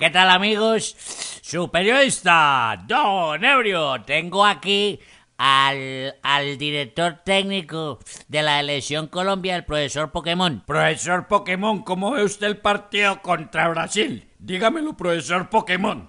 ¿Qué tal amigos? Su periodista, Don Ebrio. Tengo aquí al, al, director técnico de la elección Colombia, el profesor Pokémon. Profesor Pokémon, ¿cómo ve usted el partido contra Brasil? Dígamelo, profesor Pokémon.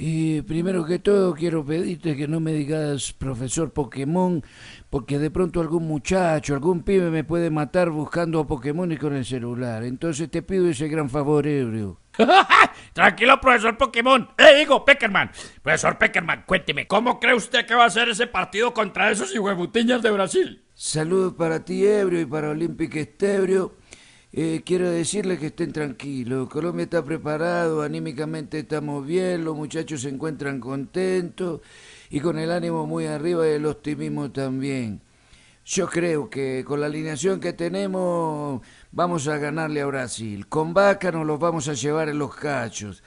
Y primero que todo quiero pedirte que no me digas profesor Pokémon, porque de pronto algún muchacho, algún pibe me puede matar buscando a Pokémon y con el celular. Entonces te pido ese gran favor, Ebrio. Tranquilo, profesor Pokémon. Eh, digo, Peckerman. Profesor Peckerman, cuénteme, ¿cómo cree usted que va a ser ese partido contra esos hijuebutiñas de Brasil? Saludos para ti, Ebrio, y para Olympic Estebrio. Eh, quiero decirles que estén tranquilos. Colombia está preparado, anímicamente estamos bien, los muchachos se encuentran contentos y con el ánimo muy arriba y el optimismo también. Yo creo que con la alineación que tenemos vamos a ganarle a Brasil. Con Vaca nos los vamos a llevar en los cachos.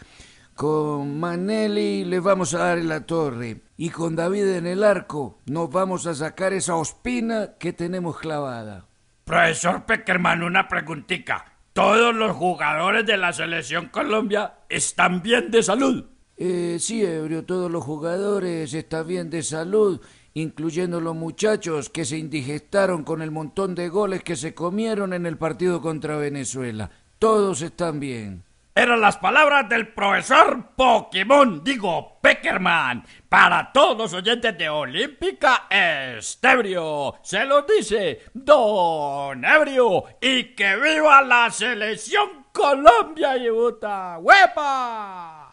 Con Manelli les vamos a dar en la torre. Y con David en el arco nos vamos a sacar esa ospina que tenemos clavada. Profesor Peckerman, una preguntica. ¿Todos los jugadores de la selección Colombia están bien de salud? Eh, sí, Ebrio, todos los jugadores están bien de salud, incluyendo los muchachos que se indigestaron con el montón de goles que se comieron en el partido contra Venezuela. Todos están bien. Eran las palabras del profesor Pokémon, digo, para todos los oyentes de Olímpica Estebrio. Se los dice Don Ebrio y que viva la selección Colombia y Utah. ¡Huepa!